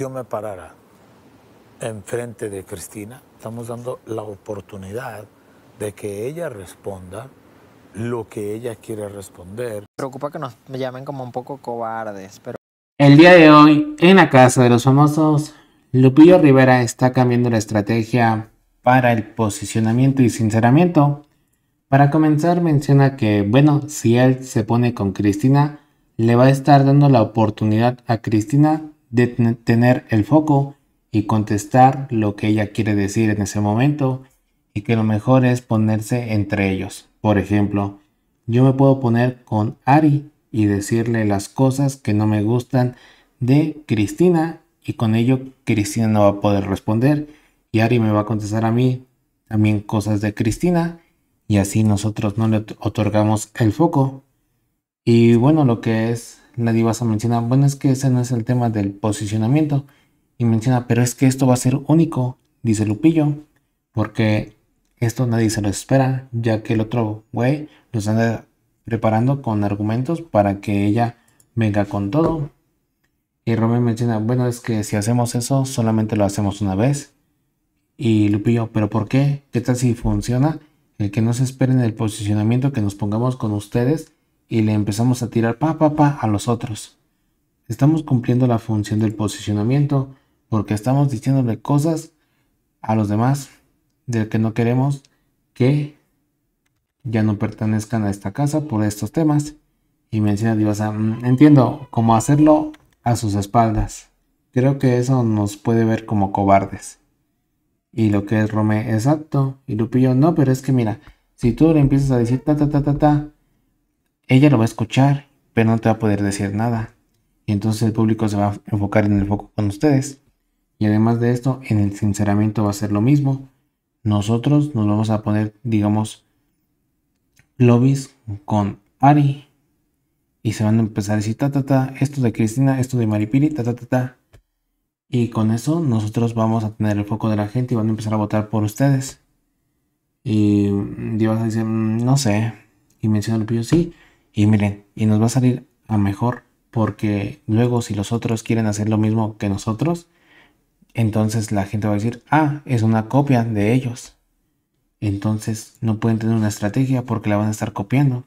yo me parara enfrente de Cristina, estamos dando la oportunidad de que ella responda lo que ella quiere responder. preocupa que nos llamen como un poco cobardes, pero... El día de hoy, en la Casa de los Famosos, Lupillo Rivera está cambiando la estrategia para el posicionamiento y sinceramiento. Para comenzar, menciona que, bueno, si él se pone con Cristina, le va a estar dando la oportunidad a Cristina de tener el foco y contestar lo que ella quiere decir en ese momento y que lo mejor es ponerse entre ellos. Por ejemplo, yo me puedo poner con Ari y decirle las cosas que no me gustan de Cristina y con ello Cristina no va a poder responder y Ari me va a contestar a mí también cosas de Cristina y así nosotros no le otorgamos el foco. Y bueno, lo que es la a mencionar bueno, es que ese no es el tema del posicionamiento. Y menciona, pero es que esto va a ser único, dice Lupillo, porque esto nadie se lo espera, ya que el otro güey los anda preparando con argumentos para que ella venga con todo. Y Romeo menciona, bueno, es que si hacemos eso, solamente lo hacemos una vez. Y Lupillo, ¿pero por qué? ¿Qué tal si funciona? El que no se esperen el posicionamiento que nos pongamos con ustedes y le empezamos a tirar pa pa pa a los otros. Estamos cumpliendo la función del posicionamiento porque estamos diciéndole cosas a los demás del que no queremos que ya no pertenezcan a esta casa por estos temas. Y menciona Divasa, mm, entiendo, cómo hacerlo a sus espaldas. Creo que eso nos puede ver como cobardes. Y lo que es Romé, exacto. Y Lupillo, no, pero es que mira, si tú le empiezas a decir ta ta ta ta ta, ella lo va a escuchar, pero no te va a poder decir nada. Y entonces el público se va a enfocar en el foco con ustedes. Y además de esto, en el sinceramiento va a ser lo mismo. Nosotros nos vamos a poner, digamos, lobbies con Ari. Y se van a empezar a decir, ta, ta, ta, esto de Cristina, esto de Maripiri, ta, ta, ta, Y con eso nosotros vamos a tener el foco de la gente y van a empezar a votar por ustedes. Y Dios va a decir, mm, no sé. Y menciona lo que sí y miren, y nos va a salir a mejor porque luego si los otros quieren hacer lo mismo que nosotros, entonces la gente va a decir, ah, es una copia de ellos. Entonces no pueden tener una estrategia porque la van a estar copiando.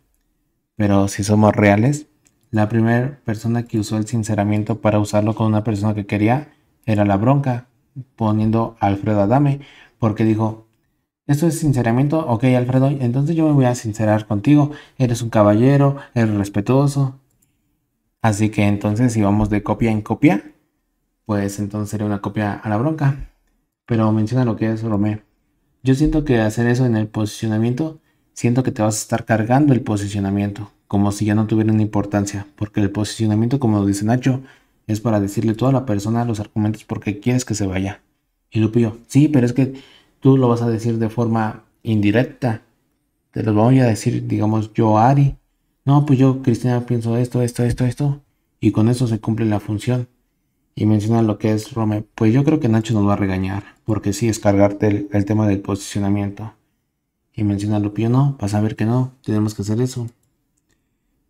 Pero si somos reales, la primera persona que usó el sinceramiento para usarlo con una persona que quería era la bronca, poniendo Alfredo Adame, porque dijo, esto es sinceramiento? Ok, Alfredo, entonces yo me voy a sincerar contigo. Eres un caballero, eres respetuoso. Así que entonces si vamos de copia en copia, pues entonces sería una copia a la bronca. Pero menciona lo que es Romeo. Yo siento que hacer eso en el posicionamiento, siento que te vas a estar cargando el posicionamiento, como si ya no tuviera una importancia, porque el posicionamiento, como dice Nacho, es para decirle a toda la persona los argumentos porque quieres que se vaya. Y Lupio, sí, pero es que tú lo vas a decir de forma indirecta. Te lo voy a decir, digamos, yo Ari. No, pues yo, Cristina, pienso esto, esto, esto, esto. Y con eso se cumple la función. Y menciona lo que es Rome. Pues yo creo que Nacho nos va a regañar. Porque sí, es cargarte el, tema del posicionamiento. Y menciona Lupillo, no, vas a ver que no, tenemos que hacer eso.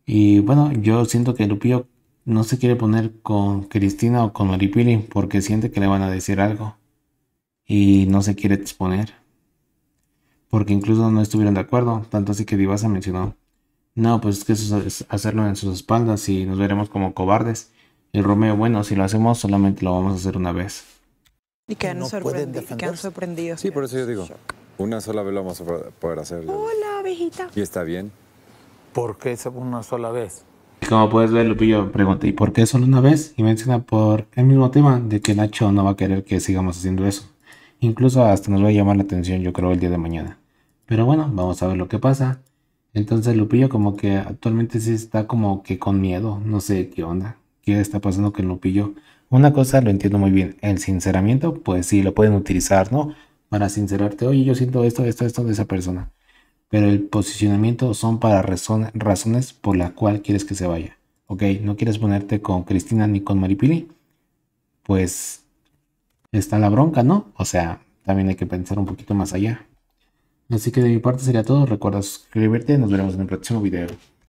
Y bueno, yo siento que Lupillo no se quiere poner con Cristina o con Maripili porque siente que le van a decir algo y no se quiere exponer. Porque incluso no estuvieron de acuerdo, tanto así que Divasa mencionó, no, pues es que eso es hacerlo en sus espaldas y nos veremos como cobardes. Y Romeo, bueno, si lo hacemos solamente lo vamos a hacer una vez. Y quedan, no sorprendidos, Sí, por eso yo digo, una sola vez lo vamos a poder hacer. Hola, abejita. Y está bien. ¿Por qué una sola vez? como puedes ver, Lupillo pregunta, ¿y por qué solo una vez? Y menciona por el mismo tema de que Nacho no va a querer que sigamos haciendo eso. Incluso hasta nos va a llamar la atención, yo creo, el día de mañana. Pero bueno, vamos a ver lo que pasa. Entonces Lupillo como que actualmente sí está como que con miedo, no sé qué onda, qué está pasando con Lupillo. Una cosa lo entiendo muy bien, el sinceramiento, pues sí, lo pueden utilizar, ¿no? Para sincerarte, oye, yo siento esto, esto, esto de esa persona. Pero el posicionamiento son para razones por las cuales quieres que se vaya. Ok, no quieres ponerte con Cristina ni con Maripili, pues está la bronca, ¿no? O sea, también hay que pensar un poquito más allá. Así que de mi parte sería todo. Recuerda suscribirte. Nos veremos en el próximo video.